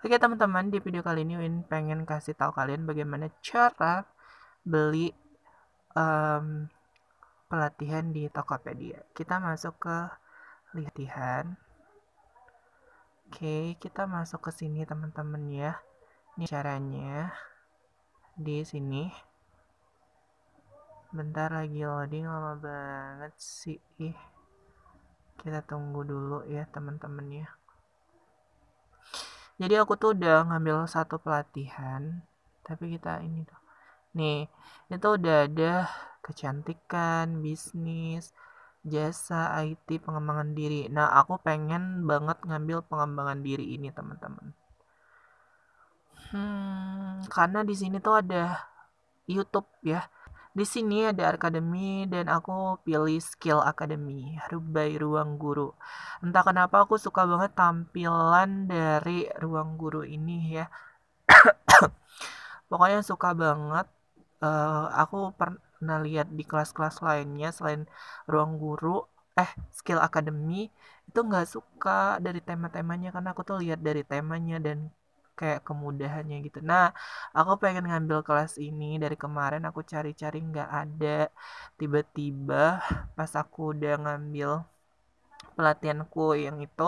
Oke teman-teman, di video kali ini Win pengen kasih tahu kalian bagaimana cara beli um, pelatihan di Tokopedia. Kita masuk ke latihan. Oke, kita masuk ke sini teman-teman ya. Ini caranya di sini. Bentar lagi loading lama banget sih. Kita tunggu dulu ya teman-teman ya jadi aku tuh udah ngambil satu pelatihan tapi kita ini tuh nih itu udah ada kecantikan bisnis jasa IT pengembangan diri nah aku pengen banget ngambil pengembangan diri ini teman-teman hmm, karena di sini tuh ada YouTube ya di sini ada akademi dan aku pilih skill akademi, Rubai Ruang Guru. Entah kenapa aku suka banget tampilan dari Ruang Guru ini ya. Pokoknya suka banget. Uh, aku pernah lihat di kelas-kelas lainnya selain Ruang Guru, eh skill akademi itu nggak suka dari tema-temanya karena aku tuh lihat dari temanya dan kayak kemudahannya gitu nah aku pengen ngambil kelas ini dari kemarin aku cari-cari nggak ada tiba-tiba pas aku udah ngambil pelatihanku yang itu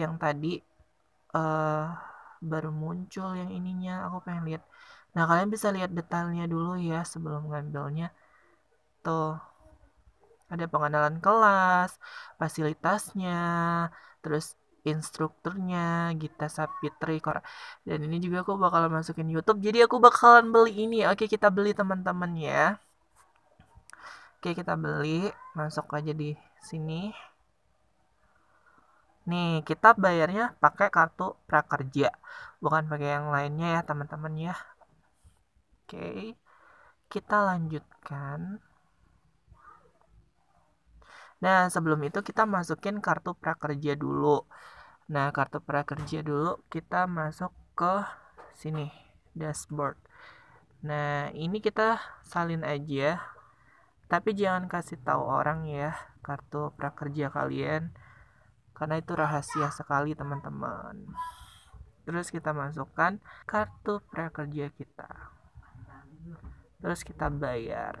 yang tadi uh, baru muncul yang ininya aku pengen lihat nah kalian bisa lihat detailnya dulu ya sebelum ngambilnya tuh ada pengenalan kelas, fasilitasnya, terus instrukturnya Gita Sapitri dan ini juga aku bakal masukin YouTube jadi aku bakalan beli ini oke kita beli teman-teman ya oke kita beli masuk aja di sini nih kita bayarnya pakai kartu prakerja bukan pakai yang lainnya ya teman-teman ya oke kita lanjutkan Nah, sebelum itu kita masukin kartu prakerja dulu. Nah, kartu prakerja dulu kita masuk ke sini, dashboard. Nah, ini kita salin aja. Tapi jangan kasih tahu orang ya kartu prakerja kalian karena itu rahasia sekali, teman-teman. Terus kita masukkan kartu prakerja kita. Terus kita bayar.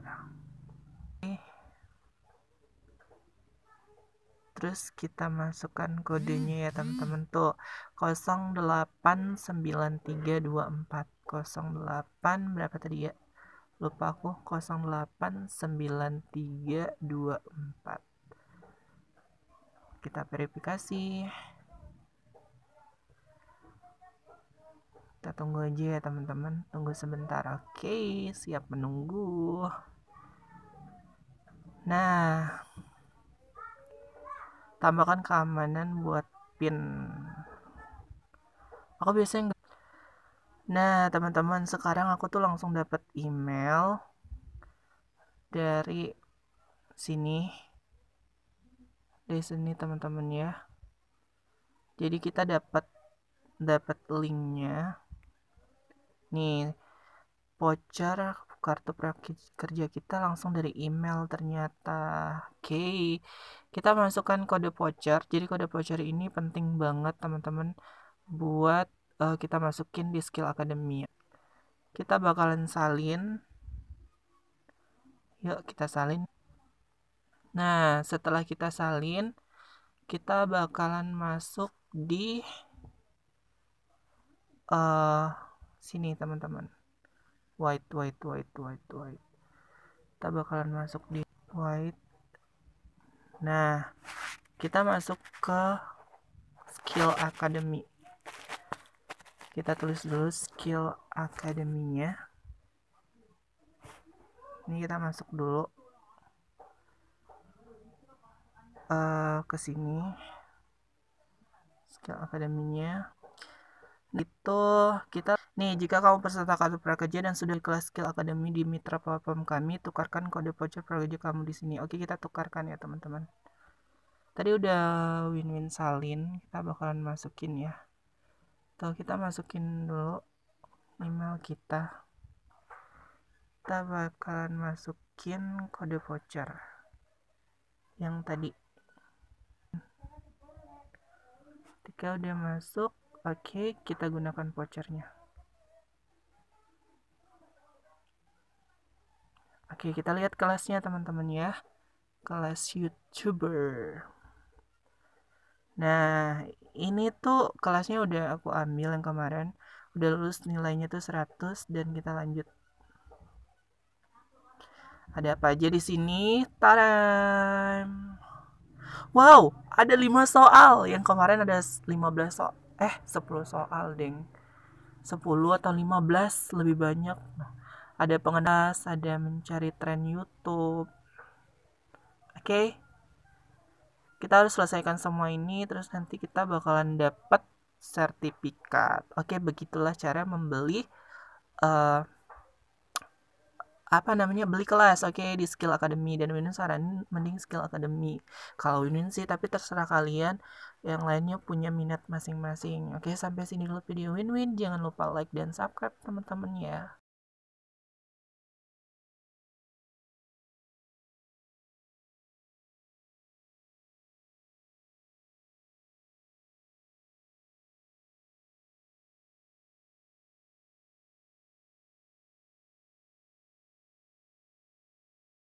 terus kita masukkan kodenya ya hmm. teman-teman tuh 089324 08 berapa tadi ya lupa aku 089324 kita verifikasi kita tunggu aja ya teman-teman tunggu sebentar oke siap menunggu nah tambahkan keamanan buat pin aku biasanya enggak nah teman-teman sekarang aku tuh langsung dapat email dari sini dari sini teman-teman ya jadi kita dapat dapat linknya nih voucher kartu kerja kita langsung dari email ternyata. Oke. Okay. Kita masukkan kode voucher. Jadi kode voucher ini penting banget teman-teman buat uh, kita masukin di Skill Academy. Kita bakalan salin. Yuk kita salin. Nah, setelah kita salin, kita bakalan masuk di uh, sini teman-teman white white white white white kita bakalan masuk di white nah kita masuk ke skill academy kita tulis dulu skill academy-nya ini kita masuk dulu uh, ke sini skill academy-nya gitu kita nih jika kamu peserta kartu prakerja dan sudah kelas skill akademi di mitra platform kami tukarkan kode voucher prakerja kamu di sini oke kita tukarkan ya teman-teman tadi udah win-win salin kita bakalan masukin ya atau kita masukin dulu email kita kita bakalan masukin kode voucher yang tadi ketika udah masuk Oke, kita gunakan vouchernya. Oke, kita lihat kelasnya teman-teman ya. Kelas YouTuber. Nah, ini tuh kelasnya udah aku ambil yang kemarin. Udah lulus nilainya tuh 100 dan kita lanjut. Ada apa aja di sini? Taram. Wow, ada 5 soal. Yang kemarin ada 15 soal eh 10 soal deng 10 atau 15 lebih banyak nah, ada pengenas ada mencari tren YouTube oke okay? kita harus selesaikan semua ini terus nanti kita bakalan dapat sertifikat oke okay, begitulah cara membeli uh, apa namanya beli kelas oke okay, di skill academy dan winin saranin mending skill academy kalau winin sih tapi terserah kalian yang lainnya punya minat masing-masing. Oke, sampai sini dulu video win-win. Jangan lupa like dan subscribe teman-teman ya.